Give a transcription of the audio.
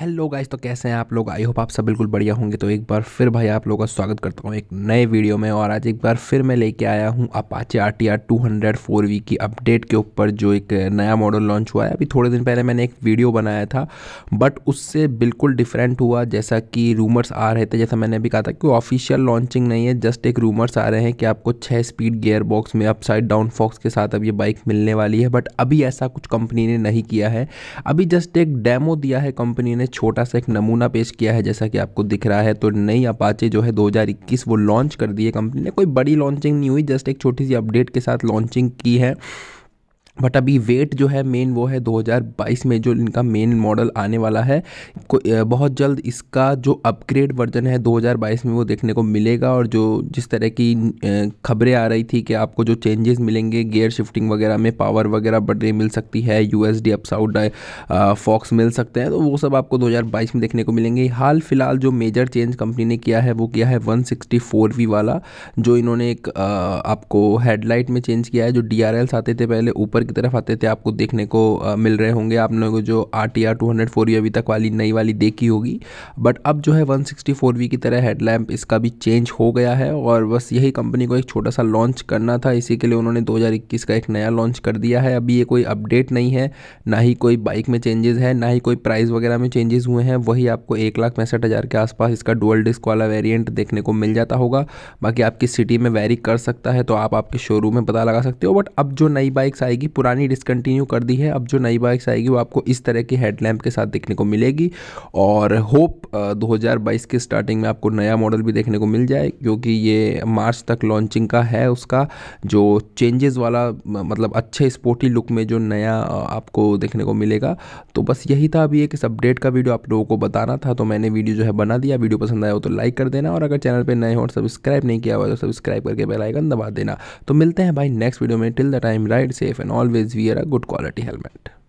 Hello guys तो कैसे हैं आप लोग आई होप आप सब बिल्कुल बढ़िया होंगे तो एक बार फिर भाई आप लोगों का स्वागत करता हूँ एक नए वीडियो में और आज एक बार फिर मैं लेके आया हूँ Apache R T R two hundred four V की अपडेट के ऊपर जो एक नया मॉडल लॉन्च हुआ है अभी थोड़े दिन पहले मैंने एक वीडियो बनाया था बट उससे बिल्कुल डिफरेंट हुआ जैसा कि रूमर्स आ रहे थे जैसा मैंने अभी कहा था कि ऑफिशियल लॉन्चिंग नहीं है जस्ट एक रूमर्स आ रहे हैं कि आपको छः स्पीड गेयर बॉक्स में अपसाइड डाउन फॉक्स के साथ अब ये बाइक मिलने वाली है बट अभी ऐसा कुछ कंपनी ने नहीं किया है अभी जस्ट एक डेमो दिया है कंपनी ने छोटा सा एक नमूना पेश किया है जैसा कि आपको दिख रहा है तो नई अपाचे जो है 2021 वो लॉन्च कर दी है कंपनी ने कोई बड़ी लॉन्चिंग नहीं हुई जस्ट एक छोटी सी अपडेट के साथ लॉन्चिंग की है बट अभी वेट जो है मेन वो है 2022 में जो इनका मेन मॉडल आने वाला है बहुत जल्द इसका जो अपग्रेड वर्जन है 2022 में वो देखने को मिलेगा और जो जिस तरह की खबरें आ रही थी कि आपको जो चेंजेस मिलेंगे गियर शिफ्टिंग वगैरह में पावर वगैरह बढ़ने मिल सकती है U S D upside forks मिल सकते हैं तो वो सब आपको दो में देखने को मिलेंगे हाल फिलहाल जो मेजर चेंज कंपनी ने किया है वो किया है वन वी वाला जो इन्होंने एक आपको हेडलाइट में चेंज किया है जो डी आर आते थे पहले ऊपर की तरफ आते थे आपको देखने को मिल रहे होंगे आप लोगों जो आर टी आर टू अभी तक वाली नई वाली देखी होगी बट अब जो है वन सिक्सटी की तरह हेडलैम्प इसका भी चेंज हो गया है और बस यही कंपनी को एक छोटा सा लॉन्च करना था इसी के लिए उन्होंने 2021 का एक नया लॉन्च कर दिया है अभी ये कोई अपडेट नहीं है ना ही कोई बाइक में चेंजेस है ना ही कोई प्राइस वगैरह में चेंजेस हुए हैं वही आपको एक लाख पैंसठ हज़ार के आसपास इसका डुअल डिस्क वाला वेरिएंट देखने को मिल जाता होगा बाकी आपकी सिटी में वेरी कर सकता है तो आप आपके शोरूम में पता लगा सकते हो बट अब जो नई बाइक्स आएगी पुरानी डिसकंटिन्यू कर दी है अब जो नई बाइक्स आएगी वो आपको इस तरह की हेडलैम्प के साथ देखने को मिलेगी और होप दो के स्टार्टिंग में आपको नया मॉडल भी देखने को मिल जाए क्योंकि ये मार्च तक लॉन्चिंग का है उसका जो चेंजेस वाला मतलब अच्छे स्पोर्टी लुक में जो नया आपको देखने को मिलेगा तो बस यही था अभी एक इस अपडेट का वीडियो आप लोगों को बताना था तो मैंने वीडियो जो है बना दिया वीडियो पसंद आया हो तो लाइक कर देना और अगर चैनल पर नए हो और सब्सक्राइब नहीं किया हुआ तो सब्सक्राइब करके बेलाइकन दबा देना तो मिलते हैं भाई नेक्स्ट वीडियो में till the time ride safe and always wear a good quality helmet.